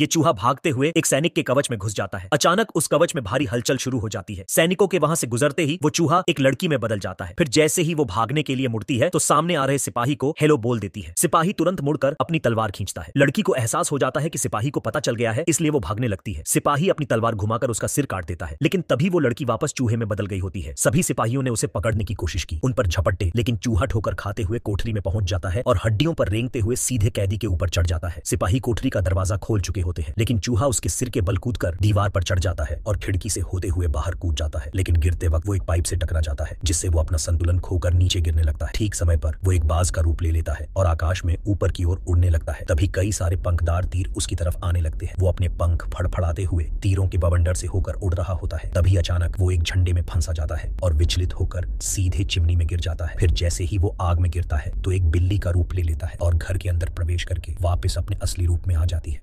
ये चूहा भागते हुए एक सैनिक के कवच में घुस जाता है अचानक उस कवच में भारी हलचल शुरू हो जाती है सैनिकों के वहां से गुजरते ही वो चूहा एक लड़की में बदल जाता है फिर जैसे ही वो भागने के लिए मुड़ती है तो सामने आ रहे सिपाही को हेलो बोल देती है सिपाही तुरंत मुड़कर अपनी तलवार खींचता है लड़की को एहसास हो जाता है की सिपाही को पता चल गया है इसलिए वो भागने लगती है सिपाही अपनी तलवार घुमाकर उसका सिर काट देता है लेकिन तभी वो लड़की वापस चूहे में बदल गई होती है सभी सिपाहियों ने उसे पकड़ने की कोशिश की उन पर झपट्टे लेकिन चूहा ठोकर खाते हुए कोठरी में पहुंच जाता है और हड्डियों पर रेंगते हुए सीधे कैदी के ऊपर चढ़ जाता है सिपाही कोठरी का दरवाजा खोल चुके होते हैं लेकिन चूहा उसके सिर के बल कूद कर दीवार पर चढ़ जाता है और खिड़की से होते हुए बाहर कूद जाता है लेकिन गिरते वक्त वो एक पाइप से टकरा जाता है जिससे वो अपना संतुलन खोकर नीचे गिरने लगता है ठीक समय पर वो एक बाज का रूप ले लेता है और आकाश में ऊपर की ओर उड़ने लगता है तभी कई सारे पंखदार तीर उसकी तरफ आने लगते हैं वो अपने पंख फड़फड़ाते हुए तीरों के बवंडर से होकर उड़ रहा होता है तभी अचानक वो एक झंडे में फंसा जाता है और विचलित होकर सीधे चिमनी में गिर जाता है फिर जैसे ही वो आग में गिरता है तो एक बिल्ली का रूप ले लेता है और घर के अंदर प्रवेश करके वापस अपने असली रूप में आ जाती है